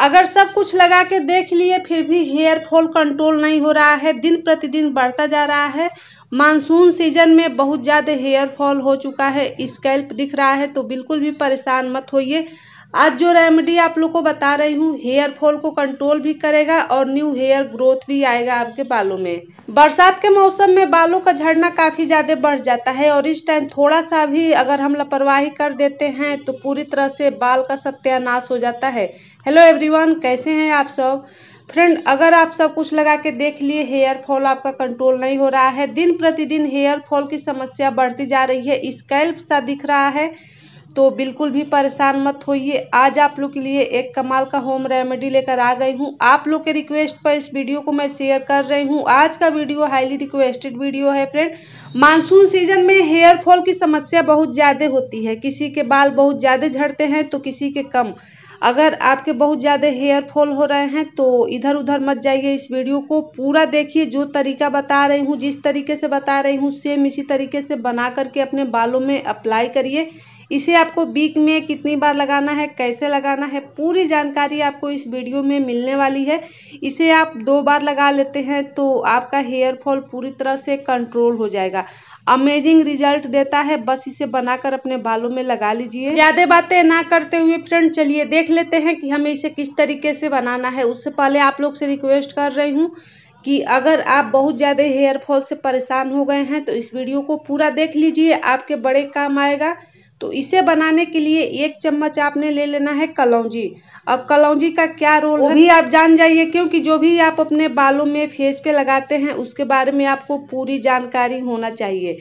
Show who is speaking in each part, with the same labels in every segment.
Speaker 1: अगर सब कुछ लगा के देख लिए फिर भी हेयर फॉल कंट्रोल नहीं हो रहा है दिन प्रतिदिन बढ़ता जा रहा है मानसून सीजन में बहुत ज़्यादा हेयर फॉल हो चुका है स्कैल्प दिख रहा है तो बिल्कुल भी परेशान मत होइए आज जो रेमेडी आप लोग को बता रही हूँ हेयर फॉल को कंट्रोल भी करेगा और न्यू हेयर ग्रोथ भी आएगा आपके बालों में बरसात के मौसम में बालों का झड़ना काफ़ी ज़्यादा बढ़ जाता है और इस टाइम थोड़ा सा भी अगर हम लापरवाही कर देते हैं तो पूरी तरह से बाल का सत्यानाश हो जाता है हेलो एवरीवन कैसे हैं आप सब फ्रेंड अगर आप सब कुछ लगा के देख लिए हेयर फॉल आपका कंट्रोल नहीं हो रहा है दिन प्रतिदिन हेयर फॉल की समस्या बढ़ती जा रही है स्कैल्प सा दिख रहा है तो बिल्कुल भी परेशान मत होइए आज आप लोग के लिए एक कमाल का होम रेमेडी लेकर आ गई हूँ आप लोग के रिक्वेस्ट पर इस वीडियो को मैं शेयर कर रही हूँ आज का वीडियो हाईली रिक्वेस्टेड वीडियो है फ्रेंड मानसून सीजन में हेयर फॉल की समस्या बहुत ज़्यादा होती है किसी के बाल बहुत ज़्यादा झड़ते हैं तो किसी के कम अगर आपके बहुत ज़्यादा हेयर फॉल हो रहे हैं तो इधर उधर मत जाइए इस वीडियो को पूरा देखिए जो तरीका बता रही हूँ जिस तरीके से बता रही हूँ सेम इसी तरीके से बना करके अपने बालों में अप्लाई करिए इसे आपको बीक में कितनी बार लगाना है कैसे लगाना है पूरी जानकारी आपको इस वीडियो में मिलने वाली है इसे आप दो बार लगा लेते हैं तो आपका हेयर फॉल पूरी तरह से कंट्रोल हो जाएगा अमेजिंग रिजल्ट देता है बस इसे बनाकर अपने बालों में लगा लीजिए ज़्यादा बातें ना करते हुए फ्रेंड चलिए देख लेते हैं कि हमें इसे किस तरीके से बनाना है उससे पहले आप लोग से रिक्वेस्ट कर रही हूँ कि अगर आप बहुत ज़्यादा हेयर फॉल से परेशान हो गए हैं तो इस वीडियो को पूरा देख लीजिए आपके बड़े काम आएगा तो इसे बनाने के लिए एक चम्मच आपने ले लेना है कलौजी अब कलौजी का क्या रोल वो है भी आप जान जाइए क्योंकि जो भी आप अपने बालों में फेस पे लगाते हैं उसके बारे में आपको पूरी जानकारी होना चाहिए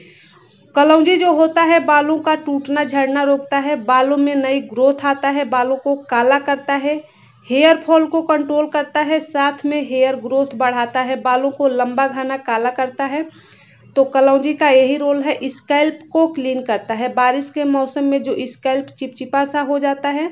Speaker 1: कलौजी जो होता है बालों का टूटना झड़ना रोकता है बालों में नई ग्रोथ आता है बालों को काला करता है हेयर फॉल को कंट्रोल करता है साथ में हेयर ग्रोथ बढ़ाता है बालों को लंबा घना काला करता है तो कलौजी का यही रोल है स्कैल्प को क्लीन करता है बारिश के मौसम में जो स्कैल्प चिपचिपा सा हो जाता है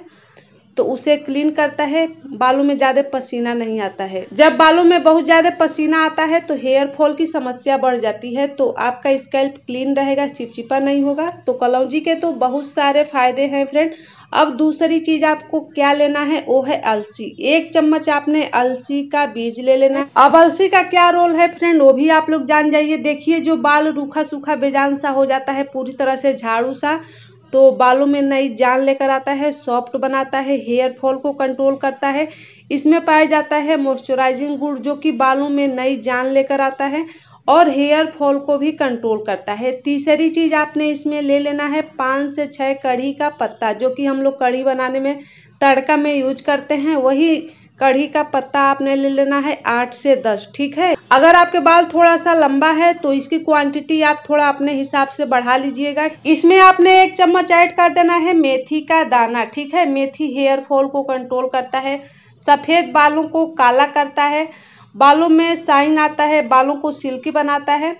Speaker 1: तो उसे क्लीन करता है बालों में ज़्यादा पसीना नहीं आता है जब बालों में बहुत ज़्यादा पसीना आता है तो हेयर फॉल की समस्या बढ़ जाती है तो आपका स्कैल्प क्लीन रहेगा चिपचिपा नहीं होगा तो कलौजी के तो बहुत सारे फायदे हैं फ्रेंड अब दूसरी चीज आपको क्या लेना है वो है अलसी एक चम्मच आपने अलसी का बीज ले लेना है अब अलसी का क्या रोल है फ्रेंड वो भी आप लोग जान जाइए देखिए जो बाल रूखा सूखा बेजान सा हो जाता है पूरी तरह से झाड़ू सा तो बालों में नई जान लेकर आता है सॉफ्ट बनाता है हेयर फॉल को कंट्रोल करता है इसमें पाया जाता है मॉइस्चराइजिंग गुड़ जो कि बालों में नई जान लेकर आता है और हेयर फॉल को भी कंट्रोल करता है तीसरी चीज़ आपने इसमें ले लेना है पाँच से छः कढ़ी का पत्ता जो कि हम लोग कढ़ी बनाने में तड़का में यूज करते हैं वही कढ़ी का पत्ता आपने ले लेना है आठ से दस ठीक है अगर आपके बाल थोड़ा सा लंबा है तो इसकी क्वांटिटी आप थोड़ा अपने हिसाब से बढ़ा लीजिएगा इसमें आपने एक चम्मच ऐड कर देना है मेथी का दाना ठीक है मेथी हेयर फॉल को कंट्रोल करता है सफ़ेद बालों को काला करता है बालों में साइन आता है बालों को सिल्की बनाता है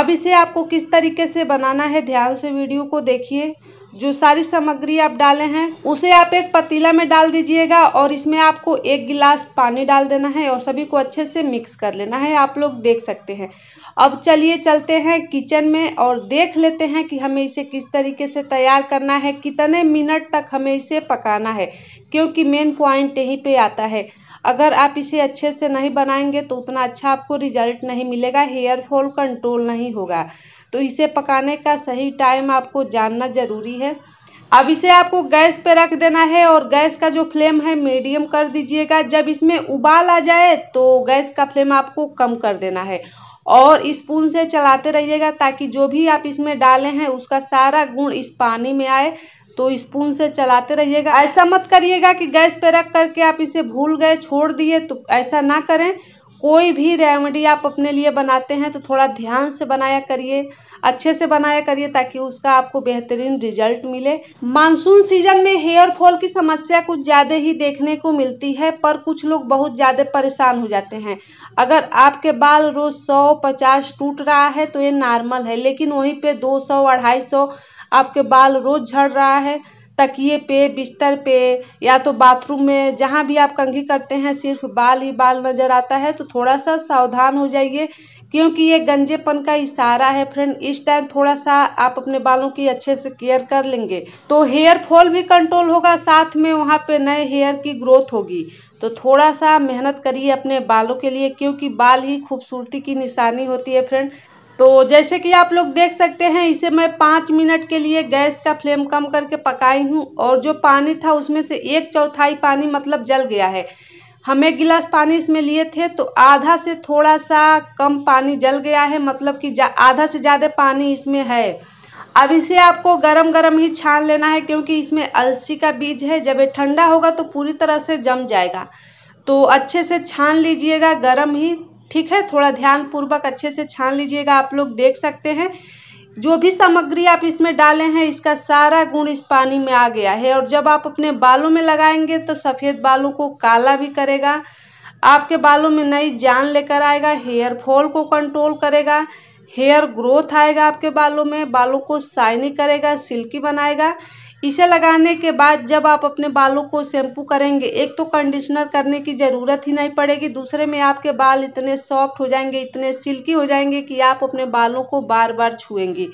Speaker 1: अब इसे आपको किस तरीके से बनाना है ध्यान से वीडियो को देखिए जो सारी सामग्री आप डाले हैं उसे आप एक पतीला में डाल दीजिएगा और इसमें आपको एक गिलास पानी डाल देना है और सभी को अच्छे से मिक्स कर लेना है आप लोग देख सकते हैं अब चलिए चलते हैं किचन में और देख लेते हैं कि हमें इसे किस तरीके से तैयार करना है कितने मिनट तक हमें इसे पकाना है क्योंकि मेन पॉइंट यहीं पर आता है अगर आप इसे अच्छे से नहीं बनाएंगे तो उतना अच्छा आपको रिजल्ट नहीं मिलेगा हेयर फॉल कंट्रोल नहीं होगा तो इसे पकाने का सही टाइम आपको जानना ज़रूरी है अब इसे आपको गैस पे रख देना है और गैस का जो फ्लेम है मीडियम कर दीजिएगा जब इसमें उबाल आ जाए तो गैस का फ्लेम आपको कम कर देना है और स्पून से चलाते रहिएगा ताकि जो भी आप इसमें डाले हैं उसका सारा गुण इस पानी में आए तो स्पून से चलाते रहिएगा ऐसा मत करिएगा कि गैस पे रख करके आप इसे भूल गए छोड़ दिए तो ऐसा ना करें कोई भी रेमेडी आप अपने लिए बनाते हैं तो थोड़ा ध्यान से बनाया करिए अच्छे से बनाया करिए ताकि उसका आपको बेहतरीन रिजल्ट मिले मानसून सीजन में हेयर फॉल की समस्या कुछ ज़्यादा ही देखने को मिलती है पर कुछ लोग बहुत ज़्यादा परेशान हो जाते हैं अगर आपके बाल रोज़ सौ पचास टूट रहा है तो ये नॉर्मल है लेकिन वहीं पे दो सौ अढ़ाई सौ आपके बाल रोज़ झड़ रहा है तकिए पे बिस्तर पे या तो बाथरूम में जहाँ भी आप कंघी करते हैं सिर्फ बाल ही बाल नज़र आता है तो थोड़ा सा सावधान हो जाइए क्योंकि ये गंजेपन का इशारा है फ्रेंड इस टाइम थोड़ा सा आप अपने बालों की अच्छे से केयर कर लेंगे तो हेयर फॉल भी कंट्रोल होगा साथ में वहाँ पे नए हेयर की ग्रोथ होगी तो थोड़ा सा मेहनत करिए अपने बालों के लिए क्योंकि बाल ही खूबसूरती की निशानी होती है फ्रेंड तो जैसे कि आप लोग देख सकते हैं इसे मैं पाँच मिनट के लिए गैस का फ्लेम कम करके पकाई हूँ और जो पानी था उसमें से एक चौथाई पानी मतलब जल गया है हम एक गिलास पानी इसमें लिए थे तो आधा से थोड़ा सा कम पानी जल गया है मतलब कि आधा से ज़्यादा पानी इसमें है अब इसे आपको गरम गरम ही छान लेना है क्योंकि इसमें अलसी का बीज है जब ये ठंडा होगा तो पूरी तरह से जम जाएगा तो अच्छे से छान लीजिएगा गरम ही ठीक है थोड़ा ध्यान पूर्वक अच्छे से छान लीजिएगा आप लोग देख सकते हैं जो भी सामग्री आप इसमें डाले हैं इसका सारा गुण इस पानी में आ गया है और जब आप अपने बालों में लगाएंगे तो सफ़ेद बालों को काला भी करेगा आपके बालों में नई जान लेकर आएगा हेयर फॉल को कंट्रोल करेगा हेयर ग्रोथ आएगा आपके बालों में बालों को साइनी करेगा सिल्की बनाएगा इसे लगाने के बाद जब आप अपने बालों को शैम्पू करेंगे एक तो कंडीशनर करने की ज़रूरत ही नहीं पड़ेगी दूसरे में आपके बाल इतने सॉफ्ट हो जाएंगे इतने सिल्की हो जाएंगे कि आप अपने बालों को बार बार छुएंगे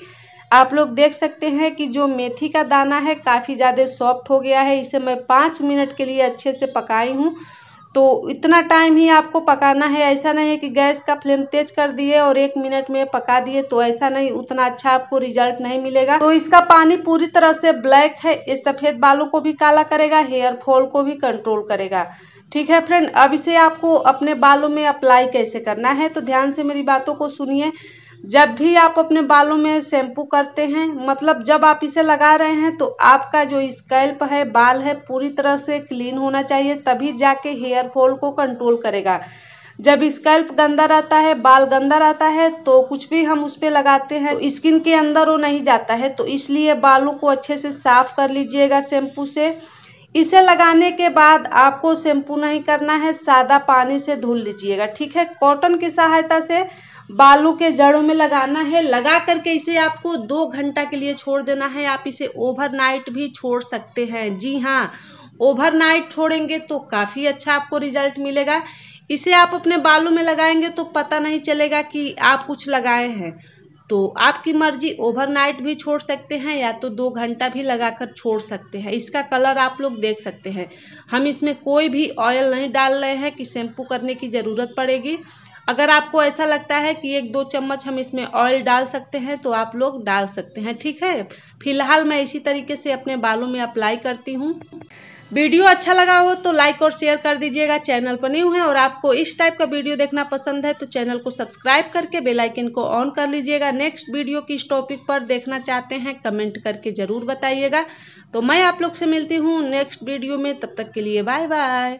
Speaker 1: आप लोग देख सकते हैं कि जो मेथी का दाना है काफ़ी ज़्यादा सॉफ्ट हो गया है इसे मैं पाँच मिनट के लिए अच्छे से पकाई हूँ तो इतना टाइम ही आपको पकाना है ऐसा नहीं है कि गैस का फ्लेम तेज कर दिए और एक मिनट में पका दिए तो ऐसा नहीं उतना अच्छा आपको रिजल्ट नहीं मिलेगा तो इसका पानी पूरी तरह से ब्लैक है ये सफ़ेद बालों को भी काला करेगा हेयर फॉल को भी कंट्रोल करेगा ठीक है फ्रेंड अब इसे आपको अपने बालों में अप्लाई कैसे करना है तो ध्यान से मेरी बातों को सुनिए जब भी आप अपने बालों में शैम्पू करते हैं मतलब जब आप इसे लगा रहे हैं तो आपका जो स्कैल्प है बाल है पूरी तरह से क्लीन होना चाहिए तभी जाके हेयर फॉल को कंट्रोल करेगा जब स्कैल्प गंदा रहता है बाल गंदा रहता है तो कुछ भी हम उस पर लगाते हैं तो स्किन के अंदर वो नहीं जाता है तो इसलिए बालों को अच्छे से साफ कर लीजिएगा शैम्पू से इसे लगाने के बाद आपको शैम्पू नहीं करना है सादा पानी से धुल लीजिएगा ठीक है कॉटन की सहायता से बालों के जड़ों में लगाना है लगा करके इसे आपको दो घंटा के लिए छोड़ देना है आप इसे ओवरनाइट भी छोड़ सकते हैं जी हाँ ओवरनाइट छोड़ेंगे तो काफ़ी अच्छा आपको रिजल्ट मिलेगा इसे आप अपने बालों में लगाएंगे तो पता नहीं चलेगा कि आप कुछ लगाए हैं तो आपकी मर्जी ओवरनाइट भी छोड़ सकते हैं या तो दो घंटा भी लगाकर छोड़ सकते हैं इसका कलर आप लोग देख सकते हैं हम इसमें कोई भी ऑयल नहीं डाल रहे हैं कि शैम्पू करने की ज़रूरत पड़ेगी अगर आपको ऐसा लगता है कि एक दो चम्मच हम इसमें ऑयल डाल सकते हैं तो आप लोग डाल सकते हैं ठीक है फिलहाल मैं इसी तरीके से अपने बालों में अप्लाई करती हूँ वीडियो अच्छा लगा हो तो लाइक और शेयर कर दीजिएगा चैनल पर न्यू है और आपको इस टाइप का वीडियो देखना पसंद है तो चैनल को सब्सक्राइब करके बेल आइकन को ऑन कर लीजिएगा नेक्स्ट वीडियो किस टॉपिक पर देखना चाहते हैं कमेंट करके ज़रूर बताइएगा तो मैं आप लोग से मिलती हूँ नेक्स्ट वीडियो में तब तक के लिए बाय बाय